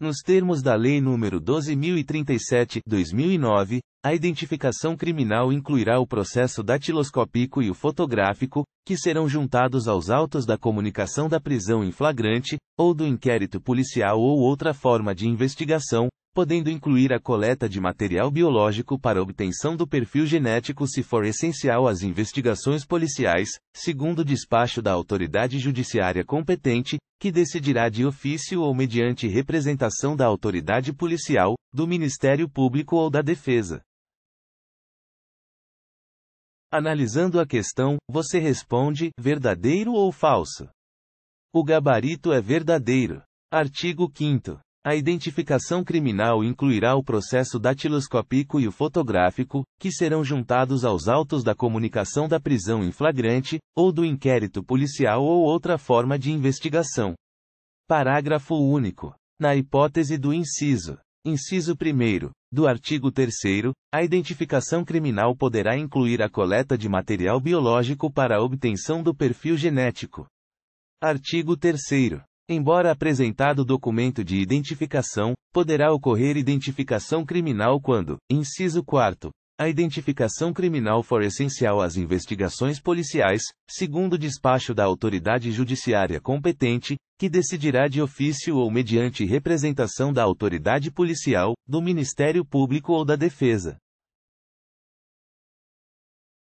nos termos da Lei nº 12.037/2009, a identificação criminal incluirá o processo datiloscópico e o fotográfico, que serão juntados aos autos da comunicação da prisão em flagrante, ou do inquérito policial ou outra forma de investigação, podendo incluir a coleta de material biológico para obtenção do perfil genético se for essencial às investigações policiais, segundo o despacho da autoridade judiciária competente, que decidirá de ofício ou mediante representação da autoridade policial, do Ministério Público ou da Defesa. Analisando a questão, você responde: verdadeiro ou falso? O gabarito é verdadeiro. Artigo 5. A identificação criminal incluirá o processo datiloscópico e o fotográfico, que serão juntados aos autos da comunicação da prisão em flagrante, ou do inquérito policial ou outra forma de investigação. Parágrafo único. Na hipótese do inciso. Inciso 1. Do artigo 3, a identificação criminal poderá incluir a coleta de material biológico para a obtenção do perfil genético. Artigo 3. Embora apresentado documento de identificação, poderá ocorrer identificação criminal quando, inciso 4, a identificação criminal for essencial às investigações policiais, segundo o despacho da autoridade judiciária competente, que decidirá de ofício ou mediante representação da autoridade policial, do Ministério Público ou da Defesa.